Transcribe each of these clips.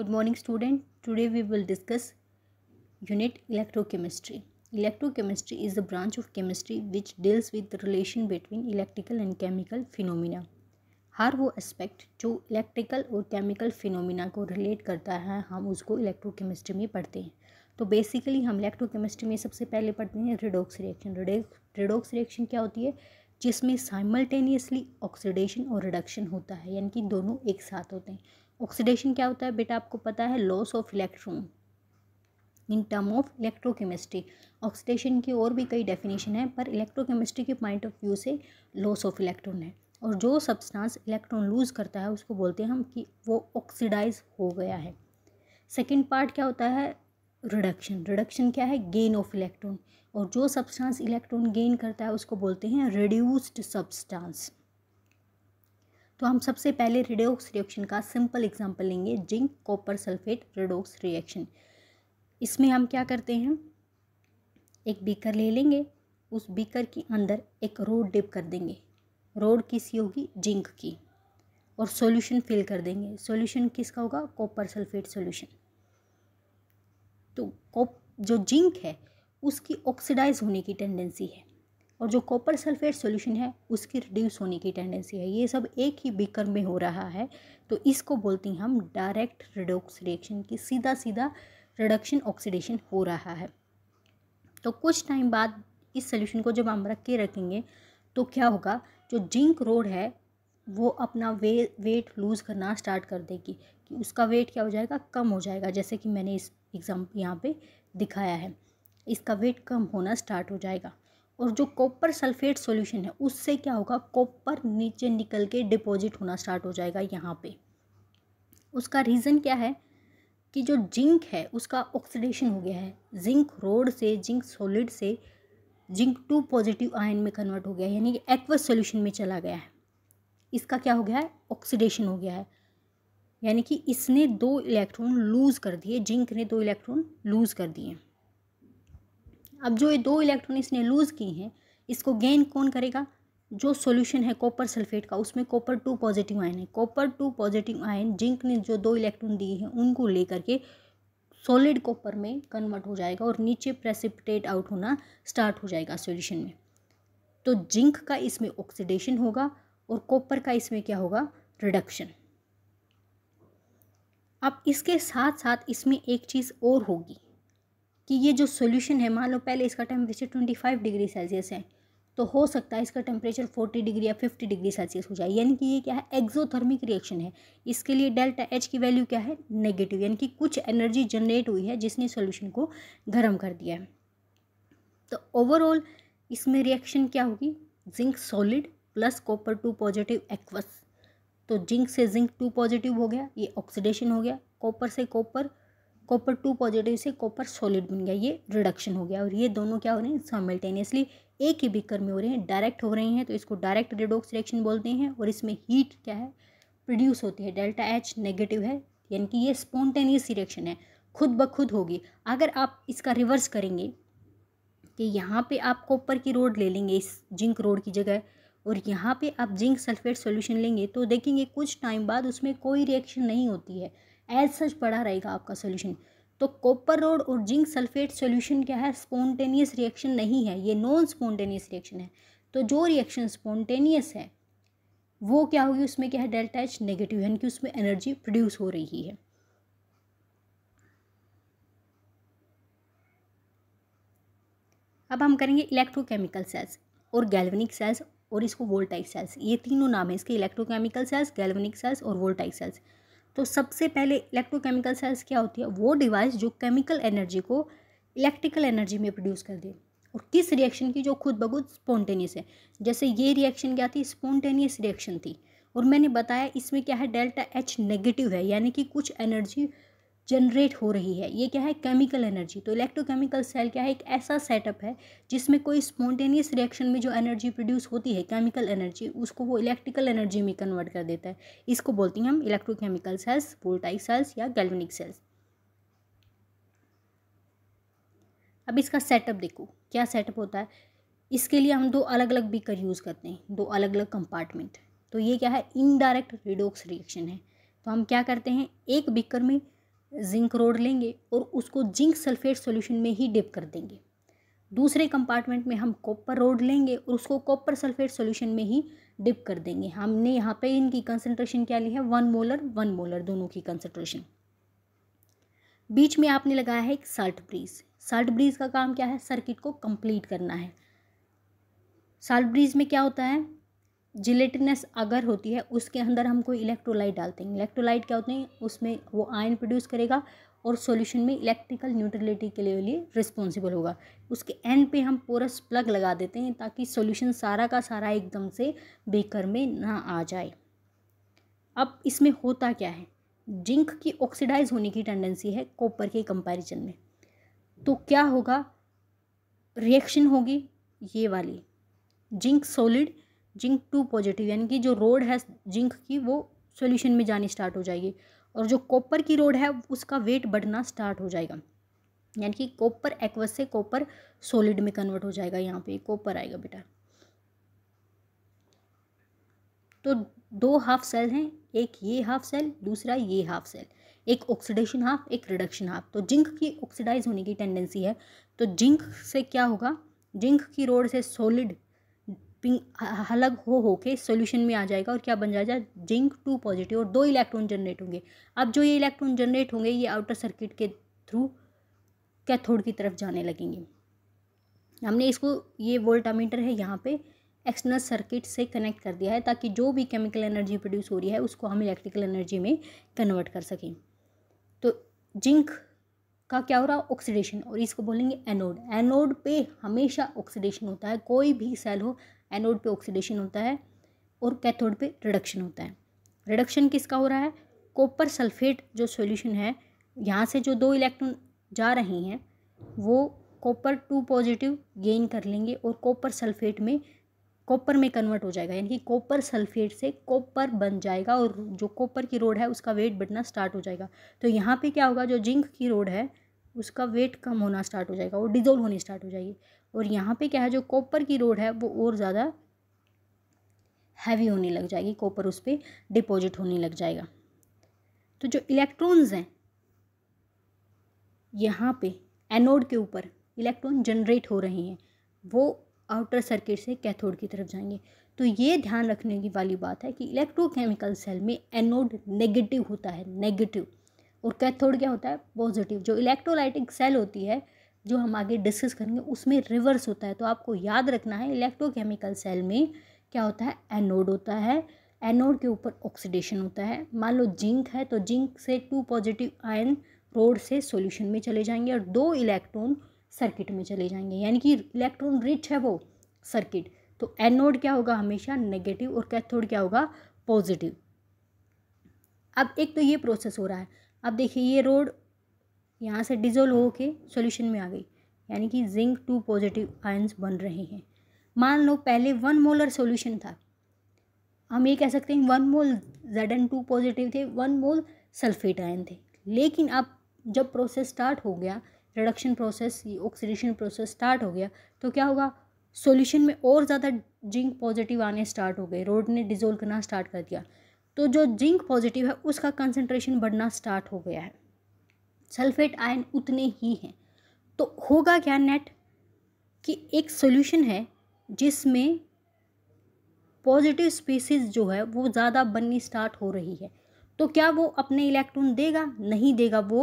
good morning student today we will discuss unit electrochemistry electrochemistry is the branch of chemistry which deals with relation between electrical and chemical phenomena हर वो aspect जो electrical और chemical phenomena को relate करता है हम उसको electrochemistry में पढ़ते हैं तो बेसिकली हम इलेक्ट्रोकेमिस्ट्री में सबसे पहले पढ़ते हैं रिडोक्स रिएक्शन रिडोक्स रिएक्शन क्या होती है जिसमें साइमल्टेनियसली ऑक्सीडेशन और रिडक्शन होता है यानी कि दोनों एक साथ होते हैं ऑक्सीडेशन क्या होता है बेटा आपको पता है loss of electron in term of electrochemistry oxidation की और भी कई डेफिनेशन है पर इलेक्ट्रोकेमिस्ट्री के पॉइंट ऑफ व्यू से लॉस ऑफ इलेक्ट्रॉन है और जो सब्सटेंस इलेक्ट्रॉन लूज करता है उसको बोलते हैं हम कि वो ऑक्सीडाइज हो गया है सेकेंड पार्ट क्या होता है रिडक्शन रिडक्शन क्या है गेन ऑफ इलेक्ट्रॉन और जो सब्सटेंस इलेक्ट्रॉन गेन करता है उसको बोलते हैं रिड्यूस्ड सब्सटेंस तो हम सबसे पहले रिडोक्स रिएक्शन का सिंपल एग्जांपल लेंगे zinc copper sulphate redox reaction इसमें हम क्या करते हैं एक बीकर ले लेंगे उस बीकर के अंदर एक रोड डिप कर देंगे रोड किसी होगी जिंक की और सॉल्यूशन फिल कर देंगे सॉल्यूशन किसका होगा कॉपर सल्फेट सॉल्यूशन तो कॉप जो जिंक है उसकी ऑक्सीडाइज होने की टेंडेंसी है और जो कॉपर सल्फेट सॉल्यूशन है उसकी रिड्यूस होने की टेंडेंसी है ये सब एक ही बीकर में हो रहा है तो इसको बोलते हैं हम डायरेक्ट रिडोक्स रिएक्शन की सीधा सीधा रिडक्शन ऑक्सीडेशन हो रहा है तो कुछ टाइम बाद इस सोल्यूशन को जब हम रख के रखेंगे तो क्या होगा जो जिंक रोड है वो अपना वे वेट लूज़ करना स्टार्ट कर देगी कि उसका वेट क्या हो जाएगा कम हो जाएगा जैसे कि मैंने इस एग्ज़ाम यहाँ पे दिखाया है इसका वेट कम होना स्टार्ट हो जाएगा और जो कॉपर सल्फेट सॉल्यूशन है उससे क्या होगा कॉपर नीचे निकल के डिपॉजिट होना स्टार्ट हो जाएगा यहाँ पे उसका रीज़न क्या है कि जो जिंक है उसका ऑक्सीडेशन हो गया है जिंक रोड से जिंक सॉलिड से जिंक टू पॉजिटिव आयन में कन्वर्ट हो गया है यानी कि एक्वस सोल्यूशन में चला गया है इसका क्या हो गया है ऑक्सीडेशन हो गया है यानी कि इसने दो इलेक्ट्रॉन लूज़ कर दिए जिंक ने दो इलेक्ट्रॉन लूज़ कर दिए अब जो ये दो इलेक्ट्रॉन इसने लूज़ किए हैं इसको गेन कौन करेगा जो सॉल्यूशन है कॉपर सल्फेट का उसमें कॉपर टू पॉजिटिव आयन है copper two positive ion zinc ने जो दो इलेक्ट्रॉन दिए हैं उनको लेकर के सॉलिड कॉपर में कन्वर्ट हो जाएगा और नीचे प्रेसिपिटेट आउट होना स्टार्ट हो जाएगा सॉल्यूशन में तो जिंक का इसमें ऑक्सीडेशन होगा और कॉपर का इसमें क्या होगा रिडक्शन अब इसके साथ साथ इसमें एक चीज़ और होगी कि ये जो सोल्यूशन है मान लो पहले इसका temperature twenty five degree Celsius है तो हो सकता है इसका टेम्परेचर फोर्टी डिग्री या फिफ्टी डिग्री सेल्सियस हो जाए यानी कि ये क्या है एक्जोथर्मिक रिएक्शन है इसके लिए डेल्टा एच की वैल्यू क्या है नेगेटिव यानी कि कुछ एनर्जी जनरेट हुई है जिसने सोल्यूशन को गर्म कर दिया है तो ओवरऑल इसमें रिएक्शन क्या होगी zinc solid plus copper two positive aqueous तो जिंक से जिंक टू पॉजिटिव हो गया ये ऑक्सीडेशन हो गया कॉपर से कॉपर कॉपर टू पॉजिटिव से कॉपर सॉलिड बन गया ये रिडक्शन हो गया और ये दोनों क्या हो रहे हैं साइमल्टेनियसली एक ही बिकर में हो रहे हैं डायरेक्ट हो रहे हैं तो इसको डायरेक्ट रिडोक्स रिएक्शन बोलते हैं और इसमें हीट क्या है प्रोड्यूस होती है डेल्टा एच नेगेटिव है यानी कि ये स्पॉन्टेनियस रिएक्शन है खुद ब खुद होगी अगर आप इसका रिवर्स करेंगे कि यहाँ पे आप कॉपर की रोड ले लेंगे इस जिंक रोड की जगह और यहाँ पे आप जिंक सल्फेट सॉल्यूशन लेंगे तो देखेंगे कुछ टाइम बाद उसमें कोई रिएक्शन नहीं होती है एज सच पड़ा रहेगा आपका सोल्यूशन तो कॉपर रोड और जिंक सल्फेट सोल्यूशन क्या है स्पॉन्टेनियस रिएक्शन नहीं है ये नॉन स्पॉन्टेनियस रिएक्शन है तो जो रिएक्शन स्पॉन्टेनियस है वो क्या होगी उसमें क्या है डेल्टा एच नेगेटिव यानी कि उसमें एनर्जी प्रोड्यूस हो रही है अब हम करेंगे इलेक्ट्रोकेमिकल सेल्स और गैल्वनिक सेल्स और इसको वोल्टाइक सेल्स ये तीनों नाम है इसके इलेक्ट्रोकेमिकल सेल्स गैल्वनिक सेल्स और वोल्टाइक सेल्स तो सबसे पहले इलेक्ट्रोकेमिकल सेल्स क्या होती है वो डिवाइस जो केमिकल एनर्जी को इलेक्ट्रिकल एनर्जी में प्रोड्यूस कर दे और किस रिएक्शन की जो खुद बखुद स्पॉन्टेनियस है जैसे ये रिएक्शन क्या थी स्पॉन्टेनियस रिएक्शन थी और मैंने बताया इसमें क्या है डेल्टा एच नेगेटिव है यानी कि कुछ एनर्जी जनरेट हो रही है ये क्या है केमिकल एनर्जी तो इलेक्ट्रोकेमिकल सेल क्या है एक ऐसा सेटअप है जिसमें कोई स्पॉन्टेनियस रिएक्शन में जो एनर्जी प्रोड्यूस होती है केमिकल एनर्जी उसको वो इलेक्ट्रिकल एनर्जी में कन्वर्ट कर देता है इसको बोलते हैं हम इलेक्ट्रोकेमिकल सेल्स वोल्टाइक सेल्स या गैल्वेनिक सेल्स अब इसका सेटअप देखो क्या सेटअप होता है इसके लिए हम दो अलग अलग बीकर यूज़ करते हैं दो अलग अलग कंपार्टमेंट तो ये क्या है इनडायरेक्ट रिडोक्स रिएक्शन है तो हम क्या करते हैं एक बीकर में जिंक रोड लेंगे और उसको जिंक सल्फेट सॉल्यूशन में ही डिप कर देंगे दूसरे कंपार्टमेंट में हम कॉपर रोड लेंगे और उसको कॉपर सल्फेट सॉल्यूशन में ही डिप कर देंगे हमने यहाँ पे इनकी कंसंट्रेशन क्या ली है वन मोलर वन मोलर दोनों की कंसंट्रेशन बीच में आपने लगाया है एक साल्ट ब्रीज साल्ट ब्रीज का काम क्या है सर्किट को कंप्लीट करना है साल्ट ब्रीज में क्या होता है जिलेटिनस अगर होती है उसके अंदर हम कोई इलेक्ट्रोलाइट डालते हैं इलेक्ट्रोलाइट क्या होते हैं उसमें वो आयन प्रोड्यूस करेगा और सॉल्यूशन में इलेक्ट्रिकल न्यूट्रलिटी के लिए रिस्पॉन्सिबल होगा उसके एंड पे हम पोरस प्लग लगा देते हैं ताकि सॉल्यूशन सारा का सारा एकदम से बेकर में ना आ जाए अब इसमें होता क्या है जिंक की ऑक्सीडाइज होने की टेंडेंसी है कॉपर के कंपेरिजन में तो क्या होगा रिएक्शन होगी ये वाली zinc solid zinc two positive यानी कि जो रोड है जिंक की वो सॉल्यूशन में जानी स्टार्ट हो जाएगी और जो कॉपर की रोड है उसका वेट बढ़ना स्टार्ट हो जाएगा यानी कि कॉपर एक्वस से कॉपर सॉलिड में कन्वर्ट हो जाएगा यहाँ पे कॉपर आएगा बेटा तो दो हाफ सेल हैं एक ये हाफ सेल दूसरा ये हाफ सेल एक ऑक्सीडेशन हाफ एक रिडक्शन हाफ तो जिंक की ऑक्सीडाइज होने की टेंडेंसी है तो जिंक से क्या होगा जिंक की रोड से सॉलिड ग्रुपिंग अलग हो हो के सोल्यूशन में आ जाएगा और क्या बन जाएगा जिंक टू पॉजिटिव और दो इलेक्ट्रॉन जनरेट होंगे अब जो ये इलेक्ट्रॉन जनरेट होंगे ये आउटर सर्किट के थ्रू कैथोड की तरफ जाने लगेंगे हमने इसको ये वोल्टामीटर है यहाँ पे एक्सटर्नल सर्किट से कनेक्ट कर दिया है ताकि जो भी केमिकल एनर्जी प्रोड्यूस हो रही है उसको हम इलेक्ट्रिकल एनर्जी में कन्वर्ट कर सकें तो जिंक का क्या हो रहा ऑक्सीडेशन और इसको बोलेंगे एनोड एनोड पे हमेशा ऑक्सीडेशन होता है कोई भी सेल हो एनोड पे ऑक्सीडेशन होता है और कैथोड पे रिडक्शन होता है रिडक्शन किसका हो रहा है कॉपर सल्फेट जो सॉल्यूशन है यहाँ से जो दो इलेक्ट्रॉन जा रहे हैं वो कॉपर टू पॉजिटिव गेन कर लेंगे और कॉपर सल्फेट में कॉपर में कन्वर्ट हो जाएगा यानी कि कॉपर सल्फेट से कॉपर बन जाएगा और जो कॉपर की रोड है उसका वेट बढ़ना स्टार्ट हो जाएगा तो यहाँ पे क्या होगा जो जिंक की रोड है उसका वेट कम होना स्टार्ट हो जाएगा और डिजोल्व होनी स्टार्ट हो जाएगी और यहाँ पे क्या है जो कॉपर की रोड है वो और ज़्यादा हैवी होने लग जाएगी कॉपर उस पर डिपॉजिट होने लग जाएगा तो जो इलेक्ट्रॉन्स हैं यहाँ पे एनोड के ऊपर इलेक्ट्रॉन जनरेट हो रहे हैं वो आउटर सर्किट से कैथोड की तरफ जाएंगे तो ये ध्यान रखने की वाली बात है कि इलेक्ट्रोकेमिकल सेल में एनोड नेगेटिव होता है नेगेटिव और कैथोड क्या होता है पॉजिटिव जो इलेक्ट्रोलाइटिक सेल होती है जो हम आगे डिस्कस करेंगे उसमें रिवर्स होता है तो आपको याद रखना है इलेक्ट्रोकेमिकल सेल में क्या होता है एनोड होता है एनोड के ऊपर ऑक्सीडेशन होता है मान लो जिंक है तो जिंक से टू पॉजिटिव आयन रोड से सॉल्यूशन में चले जाएंगे और दो इलेक्ट्रॉन सर्किट में चले जाएंगे यानी कि इलेक्ट्रॉन रिच है वो सर्किट तो एनोड क्या होगा हमेशा नेगेटिव और कैथोड क्या होगा पॉजिटिव अब एक तो ये प्रोसेस हो रहा है अब देखिए ये रोड यहाँ से डिज़ोल्व होके सॉल्यूशन में आ गई यानी कि जिंक टू पॉजिटिव आयन्स बन रहे हैं मान लो पहले वन मोलर सॉल्यूशन था हम ये कह सकते हैं one mole Z N two positive थे वन मोल सल्फेट आयन थे लेकिन अब जब प्रोसेस स्टार्ट हो गया reduction process oxidation process start हो गया तो क्या होगा सॉल्यूशन में और ज़्यादा जिंक पॉजिटिव आने स्टार्ट हो गए रोड ने डिजोल्व करना स्टार्ट कर दिया तो जो जिंक पॉजिटिव है उसका कंसनट्रेशन बढ़ना स्टार्ट हो गया है सल्फेट आयन उतने ही हैं तो होगा क्या नेट कि एक सोल्यूशन है जिसमें पॉजिटिव स्पीसीज जो है वो ज़्यादा बननी स्टार्ट हो रही है तो क्या वो अपने इलेक्ट्रॉन देगा नहीं देगा वो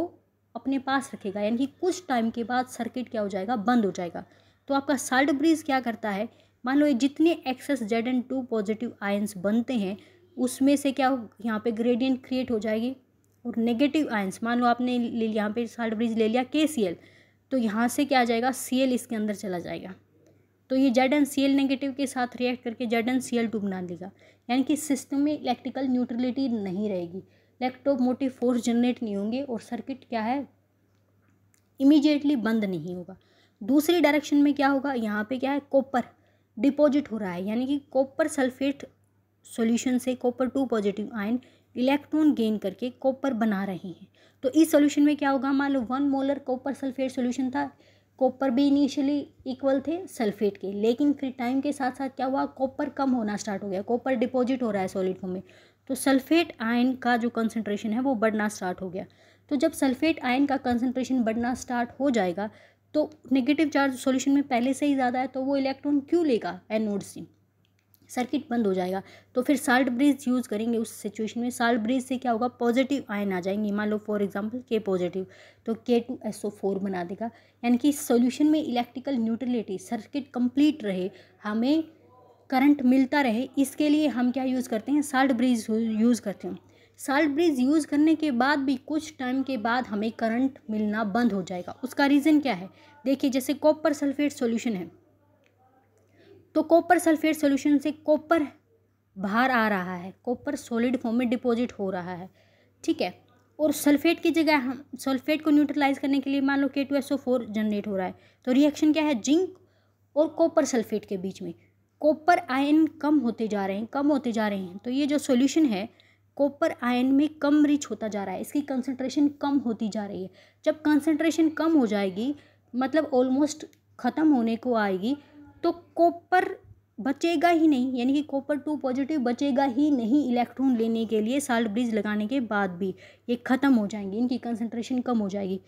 अपने पास रखेगा यानी कि कुछ टाइम के बाद सर्किट क्या हो जाएगा बंद हो जाएगा तो आपका साल्ट ब्रिज क्या करता है मान लो ये जितने excess Z N two positive ions बनते हैं उसमें से क्या यहाँ पे ग्रेडियंट क्रिएट हो जाएगी और नेगेटिव आयंस मान लो आपने ले यहाँ पे साल्ट ब्रिज ले लिया के सी एल तो यहाँ से क्या आ जाएगा सी एल इसके अंदर चला जाएगा तो ये Z N C L negative के साथ रिएक्ट करके Z N C L two बना देगा यानी कि सिस्टम में इलेक्ट्रिकल न्यूट्रलिटी नहीं रहेगी मोटिव फोर्स जनरेट नहीं होंगे और सर्किट क्या है इमीजिएटली बंद नहीं होगा दूसरी डायरेक्शन में क्या होगा यहाँ पे क्या है कॉपर डिपॉजिट हो रहा है यानी कि कॉपर सल्फेट सॉल्यूशन से copper two positive ion electron gain करके कॉपर बना रहे हैं तो इस सॉल्यूशन में क्या होगा मान लो one molar copper sulphate solution था कॉपर भी इनिशियली इक्वल थे सल्फेट के लेकिन फिर टाइम के साथ साथ क्या हुआ कॉपर कम होना स्टार्ट हो गया कॉपर डिपॉजिट हो रहा है सॉलिड फॉर्म में तो सल्फेट आयन का जो कंसनट्रेशन है वो बढ़ना स्टार्ट हो गया तो जब सल्फेट आयन का कंसनट्रेशन बढ़ना स्टार्ट हो जाएगा तो नेगेटिव चार्ज सॉल्यूशन में पहले से ही ज़्यादा है तो वो इलेक्ट्रॉन क्यों लेगा एनोड से सर्किट बंद हो जाएगा तो फिर साल्ट ब्रिज यूज़ करेंगे उस सिचुएशन में साल्ट ब्रिज से क्या होगा पॉजिटिव आयन आ जाएंगे मान लो फॉर एग्जांपल के पॉजिटिव तो K two S O four बना देगा यानी कि सॉल्यूशन में इलेक्ट्रिकल न्यूट्रलिटी सर्किट कंप्लीट रहे हमें करंट मिलता रहे इसके लिए हम क्या यूज़ करते हैं साल्ट ब्रिज यूज़ करते हैं साल्ट ब्रिज यूज़ करने के बाद भी कुछ टाइम के बाद हमें करंट मिलना बंद हो जाएगा उसका रीज़न क्या है देखिए जैसे कॉपर सल्फेट सॉल्यूशन है तो कॉपर सल्फेट सोल्यूशन से कॉपर बाहर आ रहा है कॉपर सॉलिड फॉर्म में डिपॉजिट हो रहा है ठीक है और सल्फेट की जगह हम सल्फेट को न्यूट्रलाइज करने के लिए मान लो K two S O four generate हो रहा है तो रिएक्शन क्या है जिंक और कॉपर सल्फेट के बीच में कॉपर आयन कम होते जा रहे हैं कम होते जा रहे हैं तो ये जो सोल्यूशन है कॉपर आयन में कम रिच होता जा रहा है इसकी कंसनट्रेशन कम होती जा रही है जब कंसनट्रेशन कम हो जाएगी मतलब ऑलमोस्ट ख़त्म होने को आएगी तो कॉपर बचेगा ही नहीं यानी कि कॉपर टू पॉजिटिव बचेगा ही नहीं इलेक्ट्रॉन लेने के लिए साल्ट ब्रिज लगाने के बाद भी ये ख़त्म हो जाएंगी इनकी कंसनट्रेशन कम हो जाएगी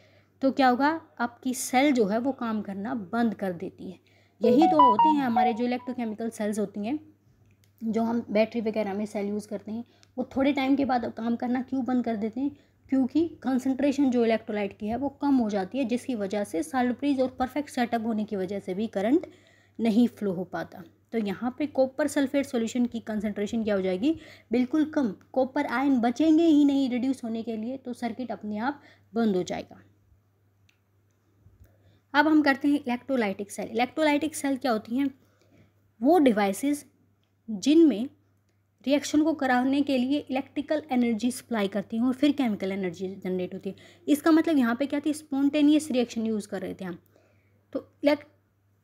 तो क्या होगा आपकी सेल जो है वो काम करना बंद कर देती है यही तो होते हैं हमारे जो इलेक्ट्रोकेमिकल सेल्स होती हैं जो हम बैटरी वगैरह में सेल यूज़ करते हैं वो थोड़े टाइम के बाद काम करना क्यों बंद कर देते हैं क्योंकि कंसंट्रेशन जो इलेक्ट्रोलाइट की है वो कम हो जाती है जिसकी वजह से साल्ट ब्रिज और परफेक्ट सेटअप होने की वजह से भी करंट नहीं फ्लो हो पाता तो यहाँ पे कॉपर सल्फेट सॉल्यूशन की कंसंट्रेशन क्या हो जाएगी बिल्कुल कम कॉपर आयन बचेंगे ही नहीं रिड्यूस होने के लिए तो सर्किट अपने आप बंद हो जाएगा अब हम करते हैं इलेक्ट्रोलाइटिक सेल इलेक्ट्रोलाइटिक सेल क्या होती हैं वो डिवाइसेस जिनमें रिएक्शन को कराने के लिए इलेक्ट्रिकल एनर्जी सप्लाई करती हैं और फिर केमिकल एनर्जी जनरेट होती है इसका मतलब यहाँ पर क्या थी स्पॉन्टेनियस रिएक्शन यूज़ कर रहे थे हम तो इलेक्ट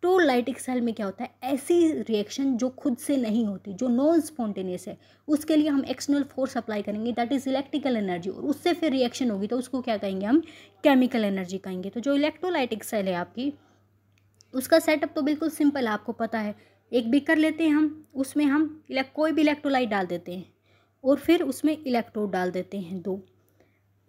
लाइट एक्सहेल में क्या होता है ऐसी रिएक्शन जो खुद से नहीं होती जो नॉन स्पॉन्टेनियस है उसके लिए हम एक्सटर्नल फोर्स अप्लाई करेंगे दैट इज़ इलेक्ट्रिकल एनर्जी और उससे फिर रिएक्शन होगी तो उसको क्या कहेंगे हम केमिकल एनर्जी कहेंगे तो जो इलेक्ट्रोलाइट एक्सहेल है आपकी उसका सेटअप तो बिल्कुल सिंपल है आपको पता है एक बीकर लेते हैं हम उसमें हम कोई भी इलेक्ट्रोलाइट डाल देते हैं और फिर उसमें इलेक्ट्रोड डाल देते हैं दो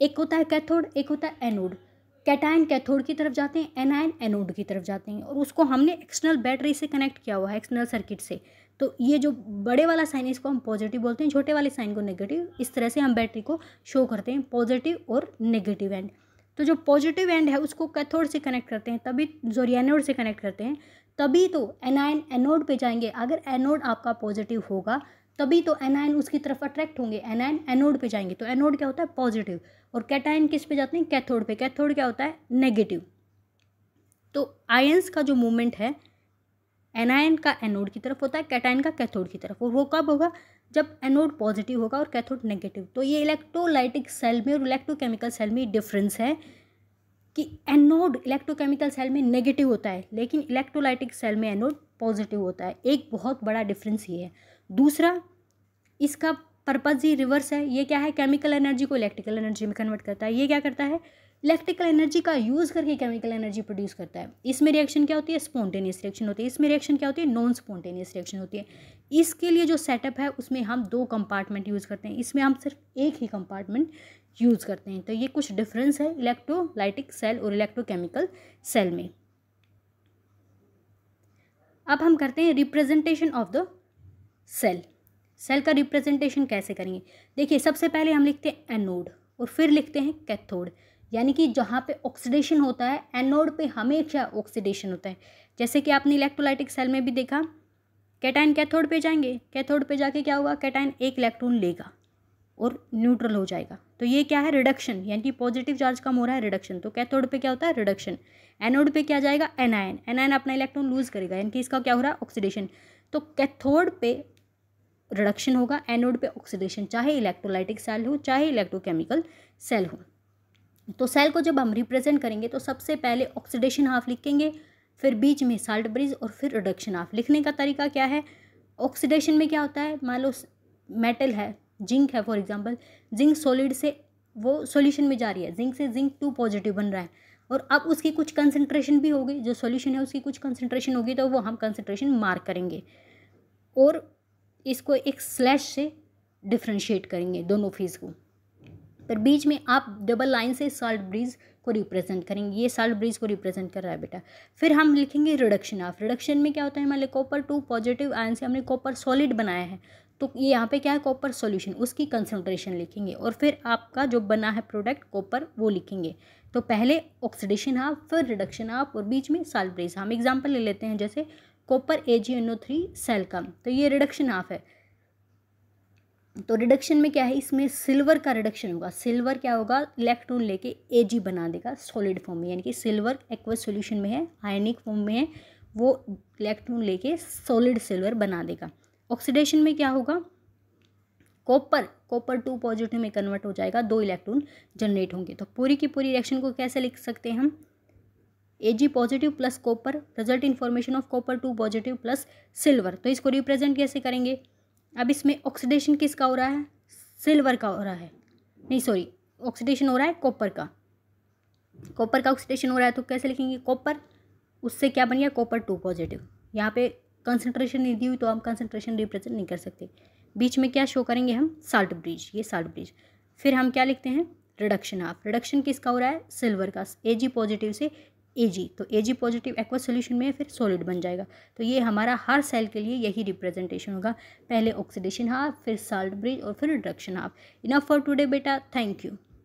एक होता है कैथोड एक होता है एनोड कैटाइन कैथोड की तरफ जाते हैं एनायन एनोड की तरफ जाते हैं और उसको हमने एक्सटर्नल बैटरी से कनेक्ट किया हुआ है एक्सटर्नल सर्किट से तो ये जो बड़े वाला साइन है इसको हम पॉजिटिव बोलते हैं छोटे वाले साइन को नेगेटिव इस तरह से हम बैटरी को शो करते हैं पॉजिटिव और नेगेटिव एंड तो जो पॉजिटिव एंड है उसको कैथोड से कनेक्ट करते हैं तभी जोरियानोड से कनेक्ट करते हैं तभी तो एनायन एनोड पे जाएंगे अगर एनोड आपका पॉजिटिव होगा तभी तो एनाइन उसकी तरफ अट्रैक्ट होंगे एनाइन एनोड पे जाएंगे तो एनोड क्या होता है पॉजिटिव और कैटाइन किस पे जाते हैं कैथोड पे कैथोड क्या होता है नेगेटिव तो आयंस का जो मूवमेंट है एनायन का एनोड की तरफ होता है कैटाइन का कैथोड की तरफ और वो कब होगा जब एनोड पॉजिटिव होगा और कैथोड नेगेटिव तो ये इलेक्ट्रोलाइटिक सेल में और इलेक्ट्रोकेमिकल सेल में डिफरेंस है कि एनोड इलेक्ट्रोकेमिकल सेल में नेगेटिव होता है लेकिन इलेक्ट्रोलाइटिक सेल में एनोड पॉजिटिव होता है एक बहुत बड़ा डिफरेंस ये है दूसरा इसका पर्पज़ ही रिवर्स है ये क्या है केमिकल एनर्जी को इलेक्ट्रिकल एनर्जी में कन्वर्ट करता है ये क्या करता है इलेक्ट्रिकल एनर्जी का यूज़ करके केमिकल एनर्जी प्रोड्यूस करता है इसमें रिएक्शन क्या होती है स्पॉन्टेनियस रिएक्शन होती है इसमें रिएक्शन क्या होती है नॉन स्पॉन्टेनियस रिएक्शन होती है इसके लिए जो सेटअप है उसमें हम दो कंपार्टमेंट यूज़ करते हैं इसमें हम सिर्फ एक ही कंपार्टमेंट यूज़ करते हैं तो ये कुछ डिफरेंस है इलेक्ट्रोलाइटिक सेल और इलेक्ट्रोकेमिकल सेल में अब हम करते हैं representation of the cell cell का रिप्रेजेंटेशन कैसे करेंगे देखिए सबसे पहले हम लिखते हैं एनोड और फिर लिखते हैं कैथोड यानी कि जहाँ पे ऑक्सीडेशन होता है एनोड पे हमेशा ऑक्सीडेशन होता है जैसे कि आपने इलेक्ट्रोलाइटिक सेल में भी देखा कैटाइन कैथोड पे जाएंगे कैथोड पे जाके क्या होगा कैटाइन एक इलेक्ट्रॉन लेगा और न्यूट्रल हो जाएगा तो ये क्या है रिडक्शन यानी कि पॉजिटिव चार्ज कम हो रहा है रिडक्शन तो कैथोड पे क्या होता है रिडक्शन एनोड पे क्या जाएगा एनआईन एनआईन अपना इलेक्ट्रॉन लूज करेगा यानी कि इसका क्या हो रहा है ऑक्सीडेशन तो कैथोड पे रिडक्शन होगा एनोड पे ऑक्सीडेशन चाहे इलेक्ट्रोलाइटिक सेल हो चाहे इलेक्ट्रोकेमिकल सेल हो तो सेल को जब हम रिप्रेजेंट करेंगे तो सबसे पहले ऑक्सीडेशन हाफ लिखेंगे फिर बीच में साल्ट ब्रिज और फिर रिडक्शन हाफ लिखने का तरीका क्या है ऑक्सीडेशन में क्या होता है मान लो मेटल है जिंक है फॉर एग्जाम्पल जिंक सॉलिड से वो सोल्यूशन में जा रही है जिंक से जिंक टू पॉजिटिव बन रहा है और अब उसकी कुछ कंसनट्रेशन भी होगी जो सॉल्यूशन है उसकी कुछ कंसनट्रेशन होगी तो वो हम कंसनट्रेशन मार्क करेंगे और इसको एक स्लैश से डिफ्रेंशिएट करेंगे दोनों फेज को पर बीच में आप डबल लाइन से साल्ट ब्रिज को रिप्रेजेंट करेंगे ये साल्ट ब्रिज को रिप्रेजेंट कर रहा है बेटा फिर हम लिखेंगे रिडक्शन ऑफ रिडक्शन में क्या होता है हमारे कॉपर टू पॉजिटिव आयन से हमने कॉपर सॉलिड बनाया है तो ये यहाँ पे क्या है कॉपर सॉल्यूशन उसकी कंसनट्रेशन लिखेंगे और फिर आपका जो बना है प्रोडक्ट कॉपर वो लिखेंगे तो पहले ऑक्सीडेशन हाफ फिर रिडक्शन हाफ और बीच में साल्ट ब्रिज हम एग्जाम्पल ले लेते हैं जैसे copper A G N O three cell कम तो ये रिडक्शन हाफ है तो रिडक्शन में क्या है इसमें सिल्वर का रिडक्शन होगा सिल्वर क्या होगा इलेक्ट्रॉन लेके ए जी बना देगा सॉलिड फॉर्म में यानी कि सिल्वर एक्वस सॉल्यूशन में है आयनिक फॉर्म में है वो इलेक्ट्रॉन लेके सॉलिड सिल्वर बना देगा ऑक्सीडेशन में क्या होगा कॉपर कॉपर टू पॉजिटिव में कन्वर्ट हो जाएगा दो इलेक्ट्रॉन जनरेट होंगे तो पूरी की पूरी रिएक्शन को कैसे लिख सकते हैं हम A G positive plus copper result information of copper two positive plus silver तो इसको रिप्रेजेंट कैसे करेंगे अब इसमें ऑक्सीडेशन किसका हो रहा है सिल्वर का हो रहा है नहीं सॉरी ऑक्सीडेशन हो रहा है कॉपर का कॉपर का ऑक्सीडेशन हो रहा है तो कैसे लिखेंगे कॉपर उससे क्या बन गया कॉपर टू पॉजिटिव यहाँ पे कंसनट्रेशन नहीं दी हुई तो हम कंसनट्रेशन रिप्रेजेंट नहीं कर सकते बीच में क्या शो करेंगे हम साल्ट ब्रिज ये साल्ट ब्रिज फिर हम क्या लिखते हैं रिडक्शन ऑफ रिडक्शन किसका हो रहा है सिल्वर का ए जी पॉजिटिव से ए तो ए पॉजिटिव एक्वा सोल्यूशन में फिर सॉलिड बन जाएगा तो ये हमारा हर सेल के लिए यही रिप्रेजेंटेशन होगा पहले ऑक्सीडेशन हाफ फिर साल्ट ब्रिज और फिर रिडक्शन हाफ इनफ फॉर टुडे बेटा थैंक यू